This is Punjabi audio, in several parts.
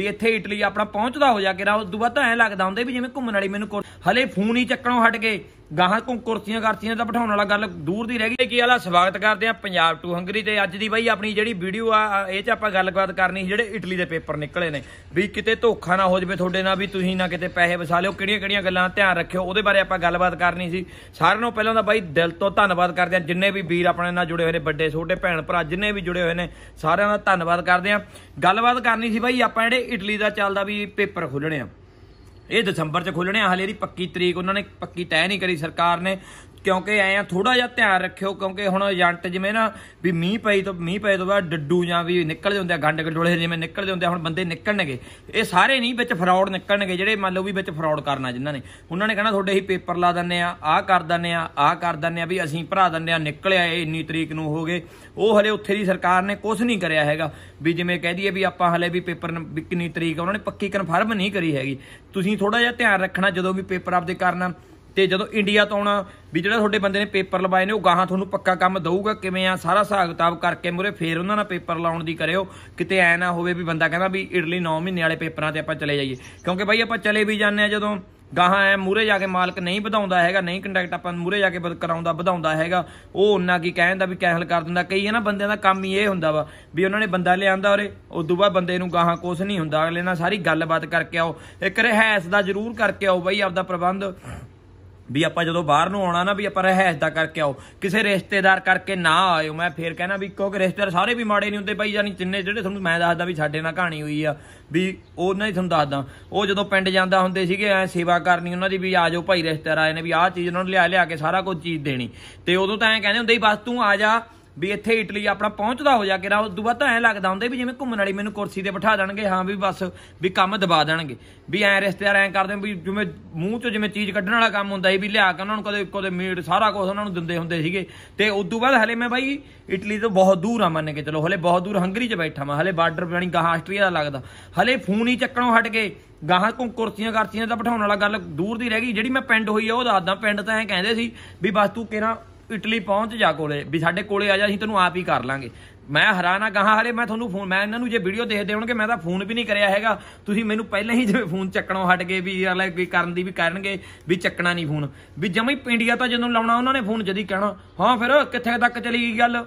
ਵੀ ਇੱਥੇ ਇਟਲੀ ਆਪਣਾ ਪਹੁੰਚਦਾ ਹੋ ਜਾ ਕੇ ਰਾ ਉਸ ਤੋਂ ਬਾਅਦ ਤਾਂ ਐ ਲੱਗਦਾ ਹੁੰਦਾ ਵੀ ਜਿਵੇਂ ਘੁੰਮਣ ਵਾਲੀ ਮੈਨੂੰ ਹਲੇ ਫੋਨ ਹੀ ਚੱਕਣੋਂ ਹਟ ਗਏ ਗਾਹਾਂ ਕੋ ਕੁਰਸੀਆਂ ਕਰਤੀਆਂ ਤਾਂ ਬਿਠਾਉਣ ਵਾਲਾ ਗੱਲ ਦੂਰ ਦੀ ਰਹਿ ਗਈ ਕੀ ਵਾਲਾ ਸਵਾਗਤ ਕਰਦੇ ਆ ਪੰਜਾਬ ਟੂ ਹੰਗਰੀ ਤੇ ਅੱਜ ਦੀ ਬਾਈ ਆਪਣੀ ਜਿਹੜੀ ਵੀਡੀਓ ਆ ਇਹ 'ਚ ਆਪਾਂ ਗੱਲਬਾਤ ਕਰਨੀ ਜਿਹੜੇ ਇਟਲੀ ਦੇ ਪੇਪਰ ਨਿਕਲੇ ਨੇ ਵੀ ਕਿਤੇ ਧੋਖਾ ਨਾ ਹੋ ਜਾਵੇ ਤੁਹਾਡੇ ਨਾਲ ਵੀ ਤੁਸੀਂ ਨਾ ਕਿਤੇ ਪੈਸੇ ਵਸਾ ਲਿਓ ਕਿਹੜੀਆਂ-ਕਿਹੜੀਆਂ ਗੱਲਾਂ ਧਿਆਨ ਰੱਖਿਓ ਉਹਦੇ ਬਾਰੇ ਆਪਾਂ ਗੱਲਬਾਤ ਕਰਨੀ ਸੀ ਸਾਰਿਆਂ ਨੂੰ ਪਹਿਲਾਂ ਤਾਂ ਬਾਈ ਦਿਲ ਤੋਂ ਧੰਨਵਾਦ ਕਰਦੇ ਆ ਜਿੰਨੇ ਵੀ ਵੀਰ ਆਪਣੇ ਨਾਲ ਜੁੜੇ ਹੋਏ ਨੇ ਵੱਡੇ ਛੋਟੇ ਭੈਣ ਭਰਾ ਜਿੰਨੇ ਵੀ ਜੁੜੇ ਹੋਏ ਨੇ ਸਾਰਿਆਂ ਦਾ ਧੰਨਵਾਦ ਕਰਦੇ ਆ ਗੱਲਬਾਤ ਕਰਨੀ ਸੀ ਬਾਈ ਆਪਾਂ ਜਿਹੜੇ ਇਟਲੀ ਦਾ ਚੱਲਦਾ ਵੀ ਪੇਪਰ ਖੋਲਣੇ ਆ ਇਹ ਦਸੰਬਰ 'ਚ ਖੋਲਣੇ ਆ ਹਲੇ ਦੀ ਪੱਕੀ ਤਰੀਕ ਉਹਨਾਂ ਨੇ ਪੱਕੀ ਤੈਅ ਨਹੀਂ ਕਰੀ ਸਰਕਾਰ ਨੇ ਕਿਉਂਕਿ ਐ ਆ ਥੋੜਾ ਜਿਹਾ ਧਿਆਨ ਰੱਖਿਓ ਕਿਉਂਕਿ ਹੁਣ ਏਜੰਟ ਜਿਵੇਂ ਨਾ ਵੀ ਮੀਂਹ ਪਈ ਤੋਂ ਮੀਂਹ ਪਏ ਤੋਂ ਬਾਅਦ ਡੱਡੂ ਜਾਂ ਵੀ ਨਿਕਲਦੇ ਹੁੰਦੇ ਆ ਗੰਡ ਗਡੋਲੇ ਜਿਵੇਂ ਨਿਕਲਦੇ ਹੁੰਦੇ ਆ ਹੁਣ ਬੰਦੇ ਨਿਕਲਣਗੇ ਇਹ ਸਾਰੇ ਨਹੀਂ ਵਿੱਚ ਫਰਾਡ ਨਿਕਲਣਗੇ ਜਿਹੜੇ ਮੰਨ ਲਓ ਵੀ ਵਿੱਚ ਫਰਾਡ ਕਰਨਾ ਜਿਨ੍ਹਾਂ ਨੇ ਉਹਨਾਂ ਨੇ ਕਹਿਣਾ ਤੁਹਾਡੇ ਹੀ ਪੇਪਰ ਲਾ ਦਿੰਨੇ ਆ ਆਹ ਕਰ ਦਿੰਨੇ ਆ ਆਹ ਕਰ ਦਿੰਨੇ ਆ ਵੀ ਅਸੀਂ ਭਰਾ ਦਿੰਨੇ ਆ ਨਿਕਲਿਆ ਇਹ ਇੰਨੀ ਤਰੀਕ ਨੂੰ ਹੋ ਗਏ ਉਹ ਹਲੇ ਉੱਥੇ ਦੀ ਸਰਕਾਰ ਨੇ ਕੁਝ ਨਹੀਂ ਕਰਿਆ ਹੈਗਾ ਵੀ ਜਿਵੇਂ ਕਹਿ ਦਈਏ ਵੀ ਆਪਾਂ ਹਲੇ ਵੀ ਪੇਪਰ ਕਿੰਨੀ ਤਰੀਕ ਉਹਨਾਂ ਨੇ ਪੱਕੀ ਕਨਫਰਮ ਨਹੀਂ ਕਰੀ ਹੈਗੀ ਤੁਸੀਂ ਥੋੜਾ ਜਿਹਾ ਧਿਆਨ ਰੱਖਣਾ ਜਦੋਂ ਵੀ ਪੇਪਰ ਆਪਦੇ ਕਰਨਾ ਤੇ ਜਦੋਂ ਇੰਡੀਆ ਤੋਂ ਆਉਣਾ ਵੀ ਜਿਹੜਾ ਤੁਹਾਡੇ ਬੰਦੇ ਨੇ ਪੇਪਰ ਲਵਾਏ ਨੇ ਉਹ ਗਾਹਾਂ ਤੁਹਾਨੂੰ ਪੱਕਾ ਕੰਮ ਦਊਗਾ ਕਿਵੇਂ ਆ ਸਾਰਾ ਹਿਸਾਬ ਕਿਤਾਬ ਕਰਕੇ ਮੁਰੇ ਫੇਰ ਉਹਨਾਂ ਨਾਲ ਪੇਪਰ ਲਾਉਣ ਦੀ ਕਰਿਓ ਕਿਤੇ ਐ ਨਾ ਹੋਵੇ ਵੀ ਬੰਦਾ ਕਹਿੰਦਾ ਵੀ ਇਡਲੀ 9 ਮਹੀਨੇ ਵਾਲੇ ਪੇਪਰਾਂ ਤੇ ਆਪਾਂ ਚਲੇ ਜਾਈਏ ਕਿਉਂਕਿ ਭਾਈ ਆਪਾਂ ਚਲੇ ਵੀ ਜਾਂਦੇ ਆ ਜਦੋਂ ਗਾਹਾਂ ਐ ਮੂਰੇ ਜਾ ਕੇ ਮਾਲਕ ਨਹੀਂ ਵਧਾਉਂਦਾ ਹੈਗਾ ਨਹੀਂ ਕੰਟੈਕਟ ਆਪਾਂ ਮੂਰੇ ਜਾ ਕੇ ਬਦ ਕਰਾਉਂਦਾ ਵਧਾਉਂਦਾ ਹੈਗਾ ਉਹ ਉਹਨਾਂ ਕੀ ਕਹਿੰਦਾ ਵੀ ਕੈਨਸਲ ਕਰ ਦਿੰਦਾ ਕਈ ਹੈ ਨਾ ਬੰਦਿਆਂ ਦਾ ਕੰਮ ਹੀ ਇਹ ਹੁੰਦਾ ਵਾ ਵੀ ਉਹਨਾਂ ਨੇ ਬੰਦਾ ਲਿਆਂਦਾ ਔਰੇ ਉਸ ਤੋਂ ਬਾਅਦ ਬੰਦੇ ਨੂੰ ਗਾਹਾਂ ਕੁਛ ਨਹੀਂ ਹੁੰਦਾ ਅਗਲੇ ਨਾਲ ਸਾਰੀ ਗੱਲਬਾਤ ਕਰਕੇ ਆਓ ਇੱਕ ਰਹਿਸ ਦਾ ਜ਼ਰੂਰ ਕਰਕੇ ਆਓ ਬਈ ਆਪਦਾ ਪ੍ਰਬੰਧ ਵੀ ਆਪਾਂ ਜਦੋਂ ਬਾਹਰ ਨੂੰ ਆਉਣਾ ਨਾ ਵੀ ਆਪਾਂ ਰਹਿਸ਼ ਦਾ ਕਰਕੇ ਆਓ ਕਿਸੇ ਰਿਸ਼ਤੇਦਾਰ ਕਰਕੇ ਨਾ ਆਇਓ ਮੈਂ ਫੇਰ ਕਹਿਣਾ ਵੀ ਕਿਉਂਕਿ ਰਿਸ਼ਤੇਦਾਰ ਸਾਰੇ ਵੀ ਮਾੜੇ ਨਹੀਂ ਹੁੰਦੇ ਭਾਈ ਜਾਨੀ ਜਿੰਨੇ ਜਿਹੜੇ ਤੁਹਾਨੂੰ ਮੈਂ ਦੱਸਦਾ ਵੀ ਸਾਡੇ ਨਾਲ ਕਹਾਣੀ ਹੋਈ ਆ ਵੀ ਉਹਨਾਂ ਹੀ ਤੁਹਾਨੂੰ ਦੱਸਦਾ ਉਹ ਜਦੋਂ ਪਿੰਡ ਜਾਂਦਾ ਹੁੰਦੇ ਸੀਗੇ ਐ ਸੇਵਾ ਕਰਨੀ ਉਹਨਾਂ ਦੀ ਵੀ ਆ ਜਾਓ ਭਾਈ ਰਿਸ਼ਤੇਦਾਰ ਆਏ ਨੇ ਵੀ ਆਹ ਚੀਜ਼ ਉਹਨਾਂ ਨੂੰ ਲਿਆ ਲਿਆ ਕੇ ਸਾਰਾ ਕੁਝ ਚੀਜ਼ ਦੇਣੀ ਤੇ ਉਦੋਂ ਤਾਂ ਐ ਕਹਿੰਦੇ ਹੁੰਦੇ ਸੀ ਬਸ ਤੂੰ ਆ ਜਾ ਵੀ ਇੱਥੇ ਇਟਲੀ ਆਪਣਾ ਪਹੁੰਚਦਾ ਹੋ ਜਾ ਕੇ ਰਾ ਉਸ ਤੋਂ ਬਾਅਦ ਤਾਂ ਐ ਲੱਗਦਾ ਹੁੰਦਾ ਵੀ ਜਿਵੇਂ ਘੁੰਮਣ ਵਾਲੀ ਮੈਨੂੰ ਕੁਰਸੀ ਤੇ ਬਿਠਾ ਦੇਣਗੇ ਹਾਂ ਵੀ ਬਸ ਵੀ ਕੰਮ ਦਬਾ ਦੇਣਗੇ ਵੀ ਐ ਰਿਸ਼ਤੇਦਾਰ ਐ ਕਰਦੇ ਵੀ ਜਿਵੇਂ ਮੂੰਹ ਚੋਂ ਜਿਵੇਂ ਚੀਜ਼ ਕੱਢਣ ਵਾਲਾ ਕੰਮ ਹੁੰਦਾ ਸੀ ਵੀ ਲਿਆ ਕੇ ਉਹਨਾਂ ਨੂੰ ਕਦੇ ਕਦੇ ਮੀਟ ਸਾਰਾ ਕੁਝ ਉਹਨਾਂ ਨੂੰ ਦਿੰਦੇ ਹੁੰਦੇ ਸੀਗੇ ਤੇ ਉਸ ਤੋਂ ਬਾਅਦ ਹਲੇ ਮੈਂ ਬਾਈ ਇਟਲੀ ਤੋਂ ਬਹੁਤ ਦੂਰ ਆ ਮੰਨ ਕੇ ਚਲੋ ਹਲੇ ਬਹੁਤ ਦੂਰ ਹੰਗਰੀ 'ਚ ਬੈਠਾ ਮੈਂ ਹਲੇ ਬਾਰਡਰ ਯਾਨੀ ਗਾਹ ਆਸਟਰੀਆ ਦਾ ਲੱਗਦਾ ਹਲੇ ਫੋਨ ਹੀ ਚੱਕਣੋਂ ਹਟ ਕੇ ਗਾਹਾਂ ਕੋ ਕੁਰਸੀਆਂ ਕਰਤੀਆਂ ਤਾਂ ਬਿਠਾਉਣ ਵਾਲਾ ਗੱਲ ਦੂਰ ਦੀ ਰਹਿ ਗਈ ਜਿਹੜੀ ਮੈਂ ਪਿੰਡ ਹੋਈ ਆ ਉਹ ਦੱਸਦਾ ਪਿੰਡ ਤਾਂ ਐ ਕਹਿੰਦੇ ਸੀ ਵੀ ਬਸ ਤੂੰ ਕਿਹੜਾ ਇਟਲੀ ਪਹੁੰਚ ਜਾ ਕੋਲੇ ਵੀ ਸਾਡੇ ਕੋਲੇ ਆ ਜਾ ਅਸੀਂ ਤੈਨੂੰ ਆਪ ਹੀ ਕਰ ਲਾਂਗੇ ਮੈਂ ਹੈਰਾਨਾ ਕਹਾ ਹਲੇ ਮੈਂ ਤੁਹਾਨੂੰ ਫੋਨ ਮੈਂ ਇਹਨਾਂ ਨੂੰ ਜੇ ਵੀਡੀਓ ਦੇਖਦੇ ਹੋਣਗੇ ਮੈਂ ਤਾਂ ਫੋਨ ਵੀ ਨਹੀਂ ਕਰਿਆ ਹੈਗਾ ਤੁਸੀਂ ਮੈਨੂੰ ਪਹਿਲਾਂ ਹੀ ਜਿਵੇਂ ਫੋਨ ਚੱਕਣੋਂ ਹਟ ਗਏ ਵੀ ਯਾਰ ਲੈ ਵੀ ਕਰਨ ਦੀ ਵੀ ਕਰਨਗੇ ਵੀ ਚੱਕਣਾ ਨਹੀਂ ਫੋਨ ਵੀ ਜਮਈ ਪਿੰਡੀਆ ਤਾਂ ਜਦੋਂ ਲਾਉਣਾ ਉਹਨਾਂ ਨੇ ਫੋਨ ਜਦੀ ਕਹਿਣਾ ਹਾਂ ਫਿਰ ਕਿੱਥੇ ਤੱਕ ਚਲੀ ਗਈ ਗੱਲ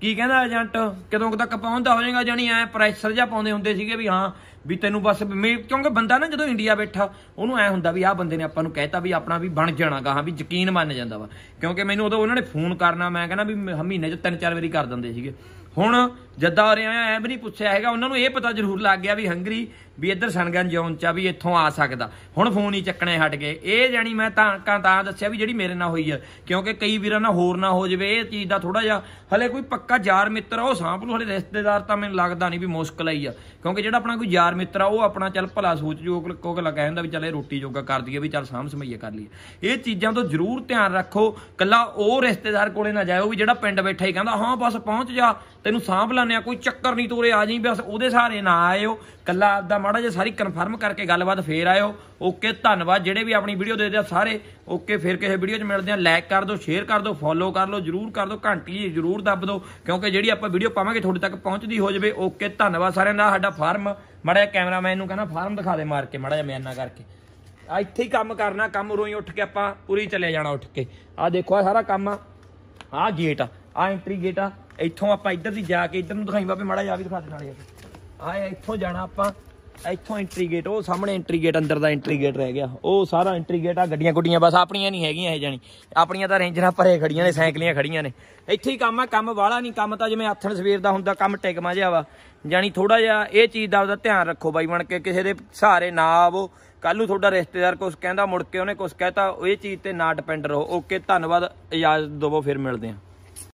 ਕੀ ਕਹਿੰਦਾ ਏਜੰਟ ਕਦੋਂ ਤੱਕ ਪਹੁੰਚਦਾ ਹੋ ਜਾਏਗਾ ਜਾਨੀ ਐ ਪ੍ਰੈਸ਼ਰ ਜਾਂ ਪਾਉਂਦੇ ਹੁੰਦੇ ਸੀਗੇ ਵੀ ਹਾਂ ਵੀ ਤੈਨੂੰ ਬਸ ਕਿਉਂਕਿ ਬੰਦਾ ਨਾ ਜਦੋਂ ਇੰਡੀਆ ਬੈਠਾ ਉਹਨੂੰ ਐ ਹੁੰਦਾ ਵੀ ਆਹ ਬੰਦੇ ਨੇ ਆਪਾਂ ਨੂੰ ਕਹਿਤਾ ਵੀ ਆਪਣਾ ਵੀ ਬਣ ਜਾਣਾਗਾ ਹਾਂ ਵੀ ਯਕੀਨ ਮੰਨ ਜਾਂਦਾ ਵਾ ਕਿਉਂਕਿ ਮੈਨੂੰ ਉਦੋਂ ਉਹਨਾਂ ਨੇ ਫੋਨ ਕਰਨਾ ਮੈਂ ਕਹਿੰਦਾ ਵੀ ਮਹੀਨੇ 'ਚ ਤਿੰਨ ਚਾਰ ਵਾਰੀ ਕਰ ਦਿੰਦੇ ਸੀਗੇ ਹੁਣ ਜੱਦਾ ਹੋ ਰਿਹਾ ਐ ਵੀ ਨਹੀਂ ਪੁੱਛਿਆ ਹੈਗਾ ਉਹਨਾਂ ਨੂੰ ਇਹ ਪਤਾ ਜ਼ਰੂਰ ਲੱਗ ਗਿਆ ਵੀ ਹੰਗਰੀ ਵੀ ਇੱਧਰ ਸਣਗਨ ਜੌਨ ਚਾ ਵੀ ਇੱਥੋਂ ਆ ਸਕਦਾ ਹੁਣ ਫੋਨ ਹੀ ਚੱਕਣੇ ਹਟ ਗਏ ਇਹ ਜਾਨੀ ਮੈਂ ਤਾਂ ਕਾਂ ਤਾਂ ਦੱਸਿਆ ਵੀ ਜਿਹੜੀ ਮੇਰੇ ਨਾਲ ਹੋਈ ਹੈ ਕਿਉਂਕਿ ਕਈ ਵੀਰਾਂ ਨਾਲ ਹੋਰ ਨਾ ਹੋ ਜਾਵੇ ਇਹ ਚੀਜ਼ ਦਾ ਥੋੜਾ ਜਿਹਾ ਹਲੇ ਕੋਈ ਪੱਕਾ ਯਾਰ ਮਿੱਤਰ ਆ ਉਹ ਸਾਂਭ ਲੂ ਹਲੇ ਰਿਸ਼ਤੇਦਾਰ ਤਾਂ ਮੈਨੂੰ ਲੱਗਦਾ ਨਹੀਂ ਵੀ ਮੁਸ਼ਕਲ ਆਈ ਆ ਕਿਉਂਕਿ ਜਿਹੜਾ ਆਪਣਾ ਕੋਈ ਯਾਰ ਮਿੱਤਰ ਆ ਉਹ ਆਪਣਾ ਚੱਲ ਭਲਾ ਸੋਚ ਜੋਗ ਕੋਕ ਲਗਾ ਹੁੰਦਾ ਵੀ ਚੱਲੇ ਰੋਟੀ ਜੋਗਾ ਕਰ ਦਈਏ ਵੀ ਚੱਲ ਸਾਂਭ ਸਮਈਏ ਕਰ ਲਈਏ ਇਹ ਚੀਜ਼ਾਂ ਤੋਂ ਜ਼ਰੂਰ ਧਿਆਨ ਰੱਖੋ ਕੱਲਾ ਉਹ ਰਿਸ਼ਤੇਦਾਰ ਕੋਲੇ ਨਾ ਜਾਓ ਵੀ ਜਿਹੜਾ ਪਿੰਡ ਬੈਠਾ ਹੀ ਕਹਿੰਦਾ ਹਾਂ ਬਸ ਪਹੁੰਚ ਜਾ ਤੈਨੂੰ ਸਾਂਭ ਲਾਣੇ ਆ ਕੋਈ ਚੱਕਰ ਨਹੀਂ ਤੋਰੇ ਆ ਜਾਈ ਬਸ ਉਹਦੇ ਸਾਰੇ ਨਾ ਆਇਓ ਕੱਲਾ ਆਪਦਾ ਮਾੜਾ ਜਿਹਾ ਸਾਰੀ ਕਨਫਰਮ ਕਰਕੇ ਗੱਲਬਾਤ ਫੇਰ ਆਇਓ ਓਕੇ ਧੰਨਵਾਦ ਜਿਹੜੇ ਵੀ ਆਪਣੀ ਵੀਡੀਓ ਦੇਖਦੇ ਆ ਸਾਰੇ ਓਕੇ ਫੇਰ ਕਿਸੇ ਵੀਡੀਓ 'ਚ ਮਿਲਦੇ ਆ ਲਾਈਕ ਕਰ ਦਿਓ ਸ਼ੇਅਰ ਕਰ ਦਿਓ ਫੋਲੋ ਕਰ ਲਓ ਜਰੂਰ ਕਰ ਦਿਓ ਘੰਟੀ ਜਰੂਰ ਦੱਬ ਦਿਓ ਕਿਉਂਕਿ ਜਿਹੜੀ ਆਪਾਂ ਵੀਡੀਓ ਪਾਵਾਂਗੇ ਤੁਹਾਡੇ ਤੱਕ ਪਹੁੰਚਦੀ ਹੋ ਜਾਵੇ ਓਕੇ ਧੰਨਵਾਦ ਸਾਰਿਆਂ ਦਾ ਸਾਡਾ ਫਾਰਮ ਮਾੜਾ ਜਿਹਾ ਕੈਮਰਾਮੈਨ ਨੂੰ ਕਹਿੰਦਾ ਫਾਰਮ ਦਿਖਾ ਦੇ ਮਾਰ ਕੇ ਮਾੜਾ ਜਿਹਾ ਮਿਆਨਾ ਕਰਕੇ ਆ ਇੱਥੇ ਹੀ ਕੰਮ ਕਰਨਾ ਕੰਮ ਉਰੋਂ ਹੀ ਉੱਠ ਕੇ ਆਪਾਂ ਪੂਰੀ ਚਲੇ ਜਾਣਾ ਉੱਠ ਕੇ ਆ ਦੇਖੋ ਆ ਸਾਰਾ ਕੰਮ ਆ ਆ ਗੇਟ ਆ ਆ ਐਂਟਰੀ ਗੇਟ ਆ ਇੱਥੋਂ ਆਪਾਂ ਇੱਧਰ ਦੀ ਜਾ ਕੇ ਇੱਧਰ ਨੂੰ ਦਿਖਾਈ ਬਾਬੇ ਮਾੜਾ ਜਾ ਵੀ ਦਿਖਾ ਦੇ ਨਾਲੇ ਆਏ ਇੱਥੋਂ ਜਾਣਾ ਆਪਾਂ ਇੱਥੋਂ ਐਂਟਰੀ ਗੇਟ ਉਹ ਸਾਹਮਣੇ ਐਂਟਰੀ ਗੇਟ ਅੰਦਰ ਦਾ ਐਂਟਰੀ ਗੇਟ ਰਹਿ ਗਿਆ ਉਹ ਸਾਰਾ ਐਂਟਰੀ ਗੇਟ ਆ ਗੱਡੀਆਂ ਗੁੱਡੀਆਂ ਬਸ ਆਪਣੀਆਂ ਨਹੀਂ ਹੈਗੀਆਂ ਇਹ ਜਾਨੀ ਆਪਣੀਆਂ ਤਾਂ ਰੇਂਜਰਾਂ ਭਰੇ ਖੜੀਆਂ ਨੇ ਸਾਈਕਲੀਆਂ ਖੜੀਆਂ ਨੇ ਇੱਥੇ ਹੀ ਕੰਮ ਆ ਕੰਮ ਵਾਲਾ ਨਹੀਂ ਕੰਮ ਤਾਂ ਜਿਵੇਂ ਆਥਣ ਸਵੇਰ ਦਾ ਹੁੰਦਾ ਕੰਮ ਟਿਕਮਾ ਜਿਆ ਵਾ ਜਾਨੀ ਥੋੜਾ ਜਿਹਾ ਇਹ ਚੀਜ਼ ਦਾ ਉਹਦਾ ਧਿਆਨ ਰੱਖੋ ਬਾਈ ਬਣ ਕੇ ਕਿਸੇ ਦੇ ਸਹਾਰੇ ਨਾ ਆਵੋ ਕੱਲ ਨੂੰ ਤੁਹਾਡਾ ਰਿਸ਼ਤੇਦਾਰ ਕੁਝ ਕਹਿੰਦਾ ਮੁੜ ਕੇ ਉਹਨੇ ਕੁਝ ਕਹਿਤਾ ਇਹ ਚੀਜ਼ ਤੇ ਨਾ ਡਿਪੈਂਡ ਰਹੋ ਓਕੇ ਧੰਨਵਾਦ ਇਜਾਜ਼ਤ ਦਿਵੋ ਫਿਰ ਮਿਲਦੇ ਆਂ